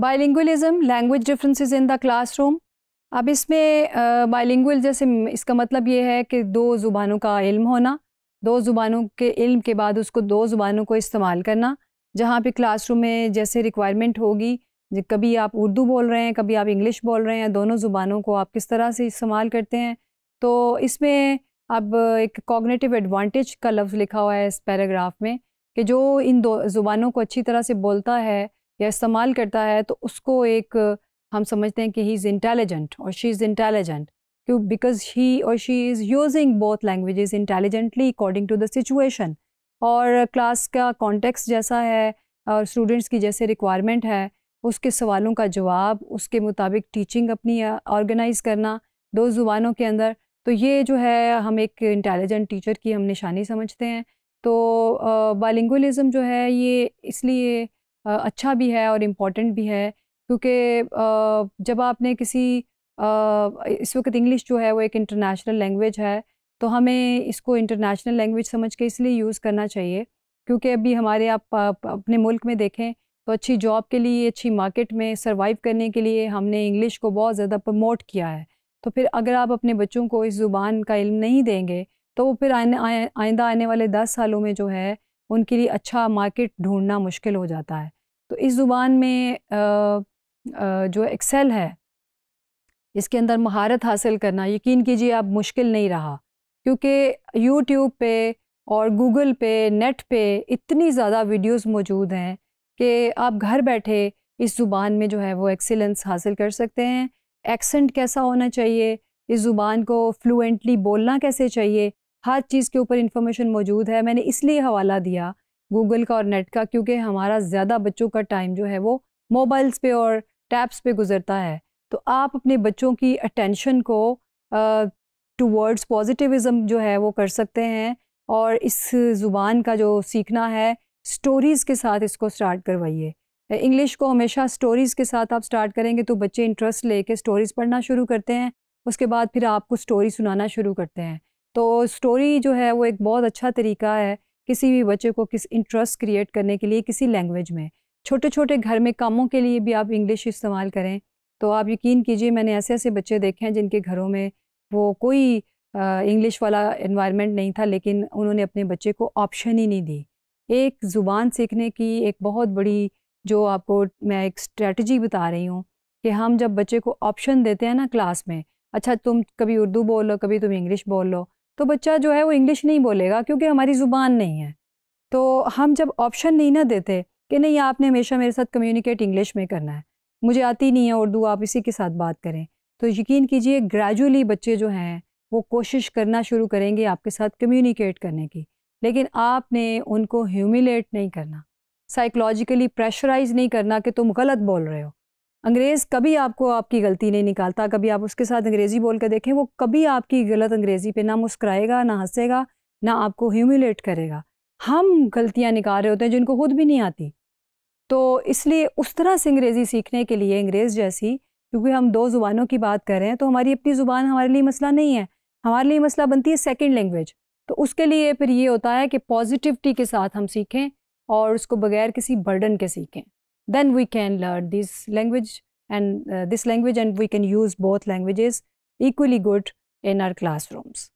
बायलिंगुअलिज्म language differences in the classroom अब इसमें bilingual जैसे इसका मतलब ये है कि दो ज़ुबानों का इल्म होना दो ज़ुबानों के इल्म के बाद उसको दो ज़ुबानों को इस्तेमाल करना जहाँ पे क्लासरूम में जैसे रिक्वायरमेंट होगी कभी आप उर्दू बोल रहे हैं कभी आप इंग्लिश बोल रहे हैं दोनों ज़ुबानों को आप किस तरह से इस्तेमाल करते हैं तो इसमें अब एक कॉग्नेटिव एडवांटेज का लफ्ज़ लिखा हुआ है इस पैराग्राफ में कि जो इन दो ज़ुबानों को अच्छी तरह से बोलता है या इस्तेमाल करता है तो उसको एक हम समझते हैं कि ही इज़ इंटेलिजेंट और शी इज़ इंटेलिजेंट क्यों बिकॉज ही और she is using both language intelligently according to the situation और क्लास का कॉन्टेक्स जैसा है और स्टूडेंट्स की जैसे रिक्वायरमेंट है उसके सवालों का जवाब उसके मुताबिक टीचिंग अपनी ऑर्गेनाइज करना दो ज़ुबानों के अंदर तो ये जो है हम एक इंटेलिजेंट टीचर की हम निशानी समझते हैं तो बालिंगलिज़म जो है ये इसलिए अच्छा भी है और इम्पॉर्टेंट भी है क्योंकि जब आपने किसी इस वक्त इंग्लिश जो है वो एक इंटरनेशनल लैंग्वेज है तो हमें इसको इंटरनेशनल लैंग्वेज समझ के इसलिए यूज़ करना चाहिए क्योंकि अभी हमारे आप अपने मुल्क में देखें तो अच्छी जॉब के लिए अच्छी मार्केट में सर्वाइव करने के लिए हमने इंग्लिश को बहुत ज़्यादा प्रमोट किया है तो फिर अगर आप अपने बच्चों को इस ज़ुबान का इल्म नहीं देंगे तो वो फिर आने आइंदा आने वाले दस सालों में जो है उनके लिए अच्छा मार्केट ढूंढना मुश्किल हो जाता है तो इस ज़ुबान में आ, आ, जो एक्सेल है इसके अंदर महारत हासिल करना यकीन कीजिए अब मुश्किल नहीं रहा क्योंकि यूट्यूब पे और गूगल पे नेट पे इतनी ज़्यादा वीडियोस मौजूद हैं कि आप घर बैठे इस ज़ुबान में जो है वो एक्सेलेंस हासिल कर सकते हैं एक्सेंट कैसा होना चाहिए इस ज़ुबान को फ्लुएंटली बोलना कैसे चाहिए हर चीज़ के ऊपर इंफॉर्मेशन मौजूद है मैंने इसलिए हवाला दिया गूगल का और नेट का क्योंकि हमारा ज़्यादा बच्चों का टाइम जो है वो मोबाइल्स पे और टैब्स पे गुजरता है तो आप अपने बच्चों की अटेंशन को टूवर्ड्स uh, पॉजिटिविज़म जो है वो कर सकते हैं और इस ज़ुबान का जो सीखना है स्टोरीज़ के साथ इसको स्टार्ट करवाइए इंग्लिश को हमेशा स्टोरीज़ के साथ आप स्टार्ट करेंगे तो बच्चे इंटरेस्ट लेके स्टोरीज़ पढ़ना शुरू करते हैं उसके बाद फिर आपको स्टोरी सुनाना शुरू करते हैं तो स्टोरी जो है वो एक बहुत अच्छा तरीका है किसी भी बच्चे को किस इंटरेस्ट क्रिएट करने के लिए किसी लैंग्वेज में छोटे छोटे घर में कामों के लिए भी आप इंग्लिश इस्तेमाल करें तो आप यकीन कीजिए मैंने ऐसे ऐसे बच्चे देखे हैं जिनके घरों में वो कोई इंग्लिश वाला इन्वायरमेंट नहीं था लेकिन उन्होंने अपने बच्चे को ऑप्शन ही नहीं दी एक ज़ुबान सीखने की एक बहुत बड़ी जो आपको मैं एक स्ट्रेटजी बता रही हूँ कि हम जब बच्चे को ऑप्शन देते हैं ना क्लास में अच्छा तुम कभी उर्दू बोल लो कभी तुम इंग्लिश बोल लो तो बच्चा जो है वो इंग्लिश नहीं बोलेगा क्योंकि हमारी ज़ुबान नहीं है तो हम जब ऑप्शन नहीं ना देते कि नहीं आपने हमेशा मेरे साथ कम्युनिकेट इंग्लिश में करना है मुझे आती नहीं है उर्दू आप इसी के साथ बात करें तो यकीन कीजिए ग्रेजुअली बच्चे जो हैं वो कोशिश करना शुरू करेंगे आपके साथ कम्युनिकेट करने की लेकिन आपने उनको ह्यूमिलेट नहीं करना साइकोलॉजिकली प्रेशराइज नहीं करना कि तुम गलत बोल रहे हो अंग्रेज़ कभी आपको आपकी गलती नहीं निकालता कभी आप उसके साथ अंग्रेज़ी बोल कर देखें वो कभी आपकी गलत अंग्रेज़ी पे ना मुस्कराएगा ना हंसेगा ना आपको ह्यूमिलेट करेगा हम गलतियाँ निकाल रहे होते हैं जिनको खुद भी नहीं आती तो इसलिए उस तरह से अंग्रेज़ी सीखने के लिए अंग्रेज़ जैसी क्योंकि हम दो ज़ुबानों की बात कर रहे हैं तो हमारी अपनी ज़ुबान हमारे लिए मसला नहीं है हमारे लिए मसला बनती है सेकेंड लैंग्वेज तो उसके लिए फिर ये होता है कि पॉजिटिविटी के साथ हम सीखें और उसको बगैर किसी बर्डन के सीखें then we can learn this language and uh, this language and we can use both languages equally good in our classrooms.